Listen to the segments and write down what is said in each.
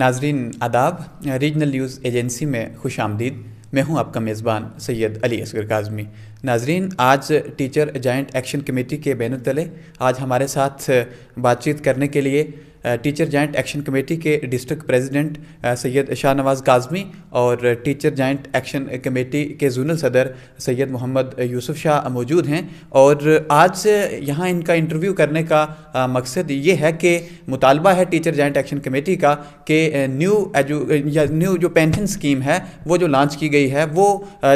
नाजरीन आदाब regional news agency में खुश आमदीद मैं हूं आपका मेज़बान सैयद अली असगर काजमी नाजरीन आज टीचर जॉइंट एक्शन कमेटी के बैन तले आज हमारे साथ बातचीत करने के लिए टीचर जॉइंट एक्शन कमेटी के डिस्ट्रिक्ट प्रेसिडेंट सैयद शाहनवाज काजमी और टीचर जॉइंट एक्शन कमेटी के जूनल सदर सैयद मोहम्मद यूसुफ शाह मौजूद हैं और आज से यहाँ इनका इंटरव्यू करने का मकसद ये है कि मुतालबा है टीचर जॉइंट एक्शन कमेटी का कि न्यू एजु या न्यू जो पेंशन स्कीम है वो जो लॉन्च की गई है वो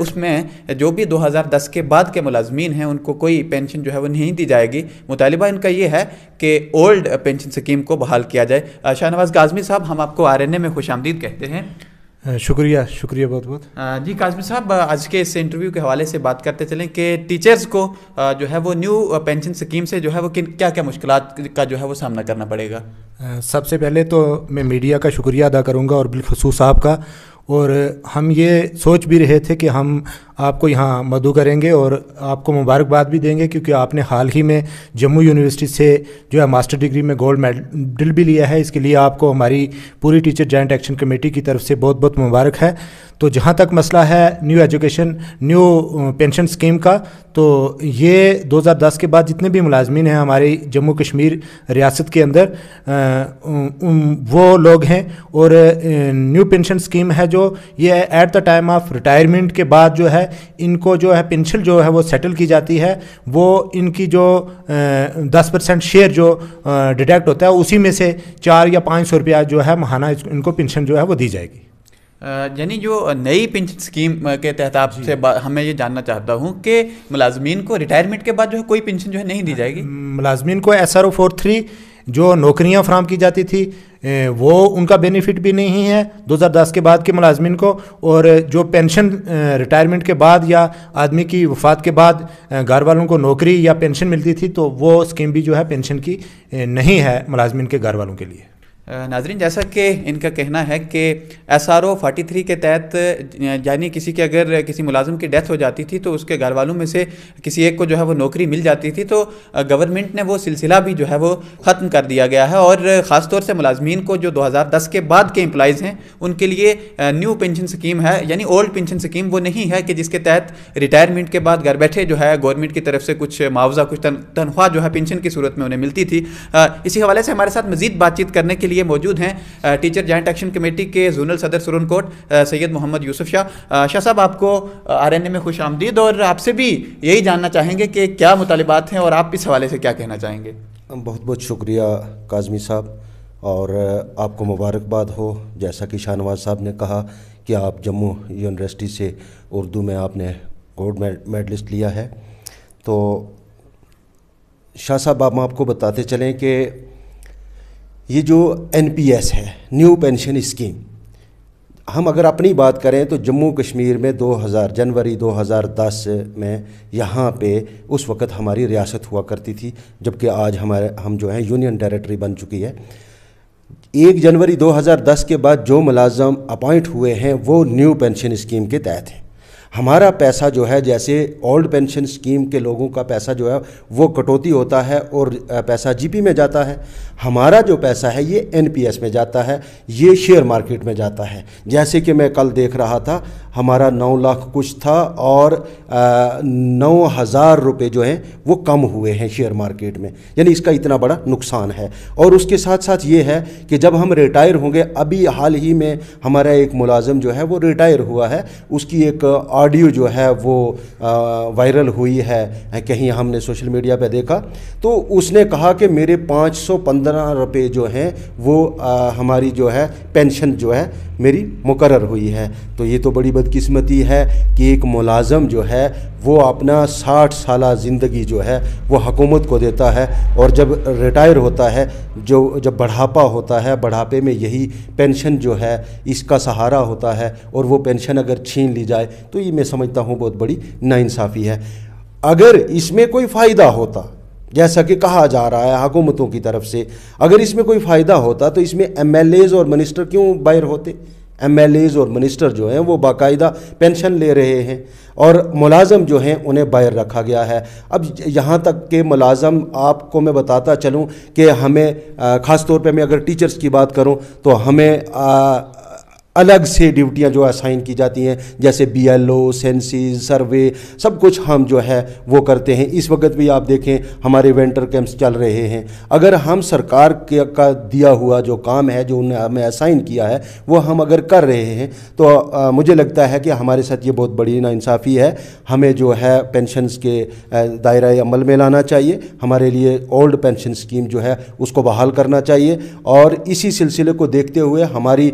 उसमें जो भी 2010 के बाद के मुलाजमीन हैं उनको कोई पेंशन जो है वो नहीं दी जाएगी मुतालबा इनका ये है कि ओल्ड पेंशन स्कीम को बहाल किया जाए शाहनवाज काजमी साहब हम आपको आर एन ए में खुश आमदीद कहते हैं शुक्रिया शुक्रिया बहुत बहुत जी काजमी साहब आज के इस इंटरव्यू के हवाले से बात करते चलें कि टीचर्स को जो है वो न्यू पेंशन स्कीम से जो है वो किन क्या क्या मुश्किल का जो है वो सामना करना पड़ेगा सबसे पहले तो मैं मीडिया का शुक्रिया अदा करूँगा और बिलखसूस साहब का और हम ये सोच भी रहे थे कि हम आपको यहाँ मधु करेंगे और आपको मुबारकबाद भी देंगे क्योंकि आपने हाल ही में जम्मू यूनिवर्सिटी से जो है मास्टर डिग्री में गोल्ड मेडल भी लिया है इसके लिए आपको हमारी पूरी टीचर जॉइंट एक्शन कमेटी की तरफ से बहुत बहुत मुबारक है तो जहाँ तक मसला है new education new pension scheme का तो ये 2010 के बाद जितने भी मुलाजमीन हैं हमारे जम्मू कश्मीर रियासत के अंदर वो लोग हैं और न्यू पेंशन स्कीम है जो ये at the time of retirement के बाद जो है इनको जो है पेंशन जो है वो सेटल की जाती है वो इनकी जो दस परसेंट शेयर जो डिटेक्ट होता है उसी में से चार या पाँच सौ रुपया जो है महाना इनको पेंशन जो है वो दी जाएगी यानी जो नई पेंशन स्कीम के तहत आपसे हमें ये जानना चाहता हूँ कि मुलाजमीन को रिटायरमेंट के बाद जो है कोई पेंशन जो है नहीं दी जाएगी मुलाजमीन को S R O four three जो नौकरियाँ फ्राहम की जाती थी वो उनका बेनिफिट भी नहीं है 2010 के बाद के मुलाजमन को और जो पेंशन रिटायरमेंट के बाद या आदमी की वफात के बाद घर वालों को नौकरी या पेंशन मिलती थी तो वो स्कीम भी जो है पेंशन की नहीं है मुलाजमन के घर वालों के लिए नाजरीन जैसा कि इनका कहना है कि S R O forty three के तहत यानी किसी के अगर किसी मुलाजम की डेथ हो जाती थी तो उसके घर वालों में से किसी एक को जो है वो नौकरी मिल जाती थी तो गवर्नमेंट ने वो सिलसिला भी जो है वो ख़त्म कर दिया गया है और ख़ासतौर से मुलाजमीन को जो दो हज़ार दस के बाद के एम्प्लॉज़ हैं उनके लिए न्यू पेंशन स्कीम है यानी ओल्ड पेंशन स्कीम वो नहीं है कि जिसके तहत रिटायरमेंट के बाद घर बैठे जो है गवर्नमेंट की तरफ से कुछ मुआवजा कुछ तनख्वाह जो है पेंशन की सूरत में उन्हें मिलती थी इसी हवाले से हमारे साथ मजीद बातचीत करने के लिए लिए मौजूद हैं टीचर जॉइंट एक्शन कमेटी के जोनल सदर सुरन कोट सैयद मोहम्मद यूसुफ शाह शाह साहब आपको आर एन ए में खुश आमदीद और आपसे भी यही जानना चाहेंगे कि क्या मुतालबात हैं और आप इस हवाले से क्या कहना चाहेंगे बहुत बहुत शुक्रिया काजमी साहब और आपको मुबारकबाद हो जैसा कि शाहनवाज साहब ने कहा कि आप जम्मू यूनिवर्सिटी से उर्दू में आपने गोल्ड मेडलिस्ट लिया है तो शाह साहब आप आपको बताते चलें कि ये जो एस है न्यू पेंशन स्कीम हम अगर अपनी बात करें तो जम्मू कश्मीर में 2000 जनवरी 2010 में यहाँ पे उस वक़्त हमारी रियासत हुआ करती थी जबकि आज हमारे हम जो हैं यूनियन टेरेटरी बन चुकी है एक जनवरी 2010 के बाद जो मुलाजम अपॉइंट हुए हैं वो न्यू पेंशन स्कीम के तहत हैं हमारा पैसा जो है जैसे ओल्ड पेंशन स्कीम के लोगों का पैसा जो है वो कटौती होता है और पैसा जीपी में जाता है हमारा जो पैसा है ये एनपीएस में जाता है ये शेयर मार्केट में जाता है जैसे कि मैं कल देख रहा था हमारा नौ लाख कुछ था और नौ हज़ार रुपये जो हैं वो कम हुए हैं शेयर मार्केट में यानी इसका इतना बड़ा नुकसान है और उसके साथ साथ ये है कि जब हम रिटायर होंगे अभी हाल ही में हमारा एक मुलाजम जो है वो रिटायर हुआ है उसकी एक ऑडियो जो है वो वायरल हुई है कहीं हमने सोशल मीडिया पे देखा तो उसने कहा कि मेरे 515 रुपए जो हैं वो आ, हमारी जो है पेंशन जो है मेरी मुकर हुई है तो ये तो बड़ी बदकिस्मती है कि एक मुलाजम जो है वो अपना साठ साल ज़िंदगी जो है वो हकूमत को देता है और जब रिटायर होता है जो जब बढ़ापा होता है बढ़ापे में यही पेंशन जो है इसका सहारा होता है और वो पेंशन अगर छीन ली जाए तो ये मैं समझता हूँ बहुत बड़ी नाइंसाफ़ी है अगर इसमें कोई फ़ायदा होता जैसा कि कहा जा रहा है हुकूमतों की तरफ से अगर इसमें कोई फ़ायदा होता तो इसमें एम और मिनिस्टर क्यों बाहर होते एम और मिनिस्टर जो हैं वो बाकायदा पेंशन ले रहे हैं और मुलाजम जो हैं उन्हें बाहर रखा गया है अब यहाँ तक के मुलाजम आपको मैं बताता चलूँ कि हमें ख़ास तौर पे मैं अगर टीचर्स की बात करूँ तो हमें आ, अलग से ड्यूटियां जो असाइन की जाती हैं जैसे B L O census survey सब कुछ हम जो है वो करते हैं इस वक्त भी आप देखें हमारे वेंटर कैंप्स चल रहे हैं अगर हम सरकार के का दिया हुआ जो काम है जो उन्हें हमें असाइन किया है वो हम अगर कर रहे हैं तो आ, मुझे लगता है कि हमारे साथ ये बहुत बड़ी नाइंसाफ़ी है हमें जो है पेंशन के दायरा अमल में लाना चाहिए हमारे लिए ओल्ड पेंशन स्कीम जो है उसको बहाल करना चाहिए और इसी सिलसिले को देखते हुए हमारी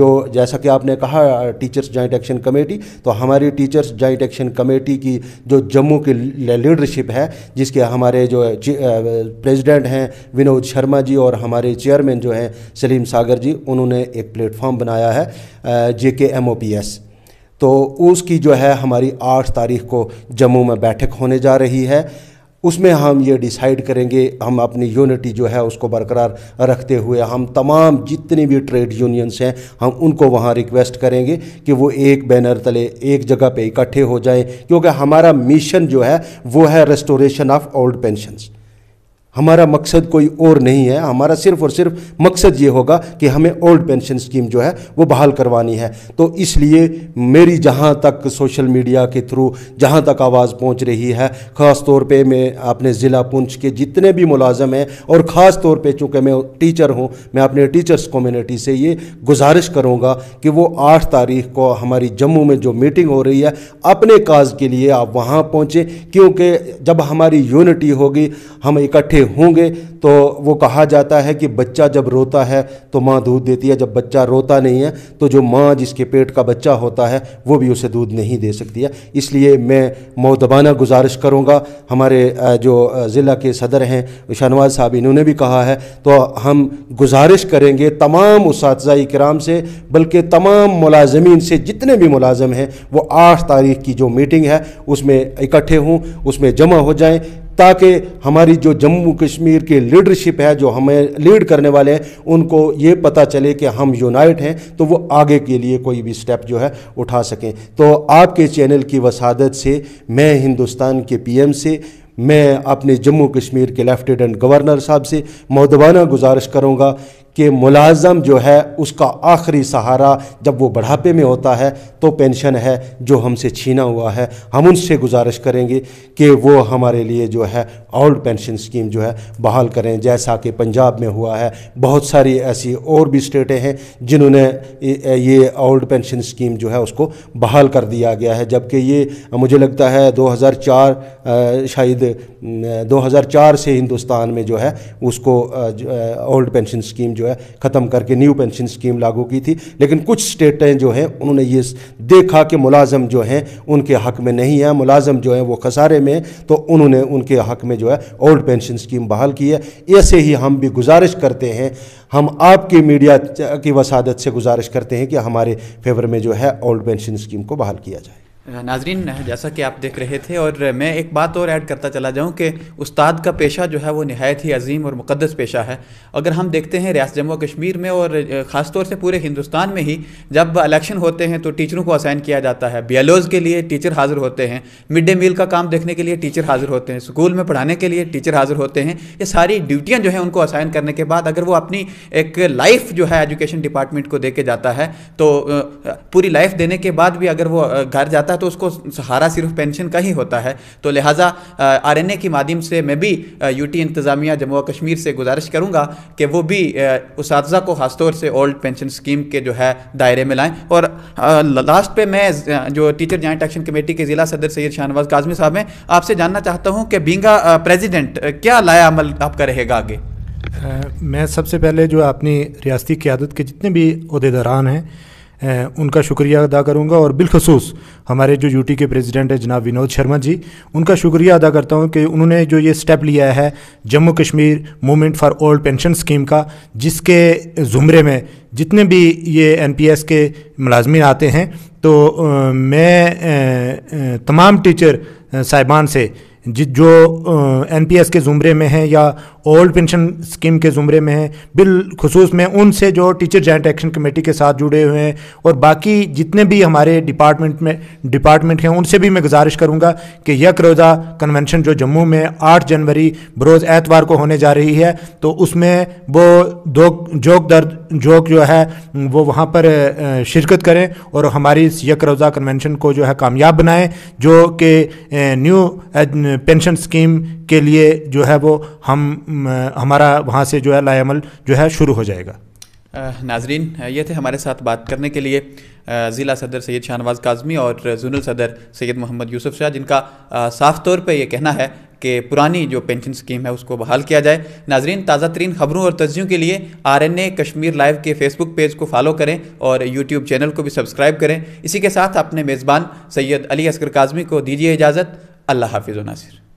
जो जैसा कि आपने कहा टीचर्स जॉइंट एक्शन कमेटी तो हमारी टीचर्स जॉइंट एक्शन कमेटी की जो जम्मू की लीडरशिप है जिसके हमारे जो प्रेसिडेंट हैं विनोद शर्मा जी और हमारे चेयरमैन जो हैं सलीम सागर जी उन्होंने एक प्लेटफॉर्म बनाया है जे के एम ओ पी एस तो उसकी जो है हमारी आठ तारीख को जम्मू में बैठक होने जा रही है उसमें हम ये डिसाइड करेंगे हम अपनी यूनिटी जो है उसको बरकरार रखते हुए हम तमाम जितने भी ट्रेड यूनियंस हैं हम उनको वहाँ रिक्वेस्ट करेंगे कि वो एक बैनर तले एक जगह पे इकट्ठे हो जाएं क्योंकि हमारा मिशन जो है वो है रेस्टोरेशन ऑफ ओल्ड पेंशन्स हमारा मकसद कोई और नहीं है हमारा सिर्फ और सिर्फ मकसद ये होगा कि हमें ओल्ड पेंशन स्कीम जो है वो बहाल करवानी है तो इसलिए मेरी जहाँ तक सोशल मीडिया के थ्रू जहाँ तक आवाज़ पहुँच रही है ख़ास तौर पे मैं अपने ज़िला पुंछ के जितने भी मुलाजम हैं और ख़ास तौर पे चूँकि मैं टीचर हूँ मैं अपने टीचर्स कम्यूनिटी से ये गुजारिश करूँगा कि वो आठ तारीख को हमारी जम्मू में जो मीटिंग हो रही है अपने काज के लिए आप वहाँ पहुँचें क्योंकि जब हमारी यूनिटी होगी हम इकट्ठे बैठे होंगे तो वो कहा जाता है कि बच्चा जब रोता है तो माँ दूध देती है जब बच्चा रोता नहीं है तो जो माँ जिसके पेट का बच्चा होता है वो भी उसे दूध नहीं दे सकती है इसलिए मैं मोदबाना गुजारिश करूँगा हमारे जो ज़िला के सदर हैं शाहनवाज साहब इन्होंने भी कहा है तो हम गुजारिश करेंगे तमाम उस कराम से बल्कि तमाम मुलाजमीन से जितने भी मुलाजम हैं वो आठ तारीख की जो मीटिंग है उसमें इकट्ठे हों उसमें जमा हो जाएँ ताकि हमारी जो जम्मू कश्मीर की लीडरशिप है जो हमें लीड करने वाले हैं उनको ये पता चले कि हम यूनाइट हैं तो वो आगे के लिए कोई भी स्टेप जो है उठा सकें तो आपके चैनल की वसादत से मैं हिंदुस्तान के पीएम से मैं अपने जम्मू कश्मीर के लेफ्टिनेंट गवर्नर साहब से मौदबाना गुजारिश करूँगा कि मुलाजम जो है उसका आखिरी सहारा जब वो बढ़ापे में होता है तो पेंशन है जो हमसे छीना हुआ है हम उनसे गुजारिश करेंगे कि वो हमारे लिए जो है ओल्ड पेंशन स्कीम जो है बहाल करें जैसा कि पंजाब में हुआ है बहुत सारी ऐसी और भी स्टेटें हैं जिन्होंने ये ओल्ड पेंशन स्कीम जो है उसको बहाल कर दिया गया है जबकि ये मुझे लगता है दो शायद दो से हिंदुस्तान में जो है उसको ओल्ड पेंशन स्कीम जो है ख़त्म करके न्यू पेंशन स्कीम लागू की थी लेकिन कुछ स्टेटें जो हैं उन्होंने ये देखा कि मुलाजम जो हैं उनके हक में नहीं है मुलाजम जो हैं वो खसारे में तो उन्होंने उनके हक में जो है ओल्ड पेंशन स्कीम बहाल की है ऐसे ही हम भी गुजारिश करते हैं हम आपकी मीडिया की वसादत से गुजारिश करते हैं कि हमारे फेवर में जो है ओल्ड पेंशन स्कीम को बहाल किया जाए नाजरीन जैसा कि आप देख रहे थे और मैं एक बात और ऐड करता चला जाऊं कि उस्ताद का पेशा जो है वो नहायत ही अजीम और मुकदस पेशा है अगर हम देखते हैं रियासत जम्मू कश्मीर में और ख़ास तौर से पूरे हिंदुस्तान में ही जब इलेक्शन होते हैं तो टीचरों को असाइन किया जाता है बी के लिए टीचर हाज़िर होते हैं मिड डे मील का काम देखने के लिए टीचर हाज़िर होते हैं स्कूल में पढ़ाने के लिए टीचर हाज़िर होते हैं ये सारी ड्यूटियाँ जो हैं उनको असाइन करने के बाद अगर वो अपनी एक लाइफ जो है एजुकेशन डिपार्टमेंट को दे के जाता है तो पूरी लाइफ देने के बाद भी अगर वो घर जाता है तो उसको सहारा सिर्फ पेंशन का ही होता है तो लिहाजा आर एन ए के माध्यम से मैं भी यू टी इंतज़ामिया जम्मू कश्मीर से गुजारिश करूँगा कि वो भी उस को खासतौर से ओल्ड पेंशन स्कीम के जो है दायरे में लाएँ और लास्ट पर मैं जो टीचर जॉइंट एक्शन कमेटी के ज़िला सदर सैद शाहनवाज काजमी साहब हैं आपसे जानना चाहता हूँ कि बींगा प्रेजिडेंट क्या लाया अमल आपका रहेगा आगे मैं सबसे पहले जो अपनी रियासती क्यादत के जितने भी अहदेदारान हैं उनका शुक्रिया अदा करूँगा और बिलखसूस हमारे जो यूटी के प्रेसिडेंट हैं जनाब विनोद शर्मा जी उनका शुक्रिया अदा करता हूँ कि उन्होंने जो ये स्टेप लिया है Jammu Kashmir movement for old pension scheme का जिसके ज़ुमरे में जितने भी ये एनपीएस के मुलाजमी आते हैं तो मैं तमाम टीचर साहिबान से जो एन पी एस के ज़ुमरे में हैं या ओल्ड पेंशन स्कीम के ज़ुमरे में हैं बिलखसूस में उनसे जो टीचर जॉइंट एक्शन कमेटी के साथ जुड़े हुए हैं और बाकी जितने भी हमारे डिपार्टमेंट में डिपार्टमेंट हैं उनसे भी मैं गुजारिश करूँगा कि यक रोज़ा कन्वेंशन जो जम्मू में आठ जनवरी बरोज़ एतवार को होने जा रही है तो उसमें वो दो जोक दर्द जोक जो है वो वहाँ पर शिरकत करें और हमारी इस यक रोज़ा कन्वेंशन को जो है कामयाब बनाएँ जो कि न्यू पेंशन स्कीम के लिए जो है वो हम हमारा वहाँ से जो है लायामल जो है शुरू हो जाएगा नाजरीन ये थे हमारे साथ बात करने के लिए ज़िला सदर सैयद शाहनवाज़ काजमी और जुनल सदर सैयद मोहम्मद यूसुफ शाह जिनका साफ़ तौर पर यह कहना है कि पुरानी जो पेंशन स्कीम है उसको बहाल किया जाए नाजरीन ताज़ा तरीन खबरों और तजियों के लिए R N A Kashmir live के फेसबुक पेज को फॉलो करें और यूट्यूब चैनल को भी सब्सक्राइब करें इसी के साथ अपने मेज़बान सैयद अली असगर काजमी को दीजिए इजाज़त Allah Hafiz Nasir.